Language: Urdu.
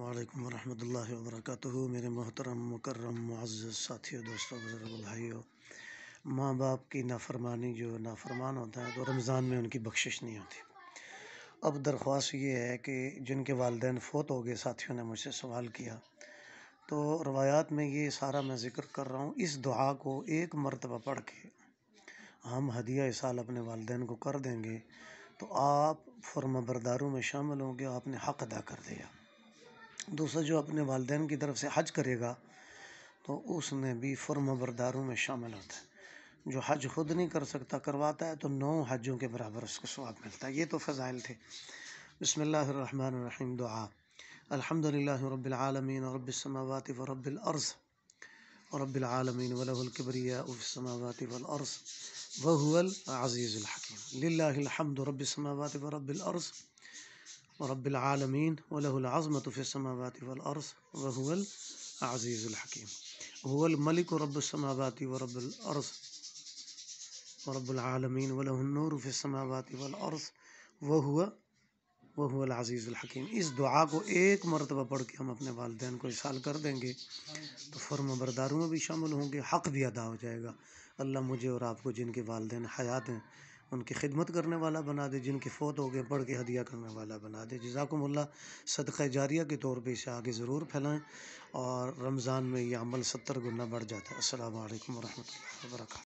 السلام علیکم ورحمۃ اللہ وبرکاتہ میرے محترم مکرم معزز ساتھیوں دوستوں بزرگ بھائیو ماں باپ کی نافرمانی جو نافرمان ہوتا ہے تو رمضان میں ان کی بخشش نہیں ہوتی اب درخواست یہ ہے کہ جن کے والدین فوت ہو گئے ساتھیوں نے مجھ سے سوال کیا تو روایات میں یہ سارا میں ذکر کر رہا ہوں اس دعا کو ایک مرتبہ پڑھ کے ہم ہدیہ سال اپنے والدین کو کر دیں گے تو آپ فرما برداروں میں شامل ہوں گے آپ نے حق ادا کر دیا دوسرا جو اپنے والدین کی طرف سے حج کرے گا تو اس نے بھی فرم برداروں میں شامل ہوتا ہے جو حج خود نہیں کر سکتا کرواتا ہے تو نو حجوں کے برابر اس کو سواب ملتا ہے یہ تو فضائل تھے بسم اللہ الرحمن الرحمٰن الرحمدََََََََََََََََََََََََََََََُ الحمد اللہمین عرب السلاماترصبین السماوات ابسلمبۃ ولارس وحول عزیز الحکم الحمد رب السّلم ورب العرص رب العالمین العظمت فی السماوات والارض وہو العزیز الحکیم هو الملک و رب السماوات ورب و رب العالمین ولہ النور فی السماوات والارض وہو وہو العزیز الحکیم اس دعا کو ایک مرتبہ پڑھ کے ہم اپنے والدین کو اشعال کر دیں گے تو فرم برداروں میں بھی شامل ہوں گے حق بھی ادا ہو جائے گا اللہ مجھے اور آپ کو جن کے والدین حیات ہیں ان کی خدمت کرنے والا بنا دے جن کے فوت ہو گئے پڑھ کے ہدیہ کرنے والا بنا دے جزاکم اللہ صدقہ جاریہ کے طور پہ اسے آگے ضرور پھیلائیں اور رمضان میں یہ عمل ستر گنا بڑھ جاتا ہے السلام علیکم ورحمۃ اللہ وبرکاتہ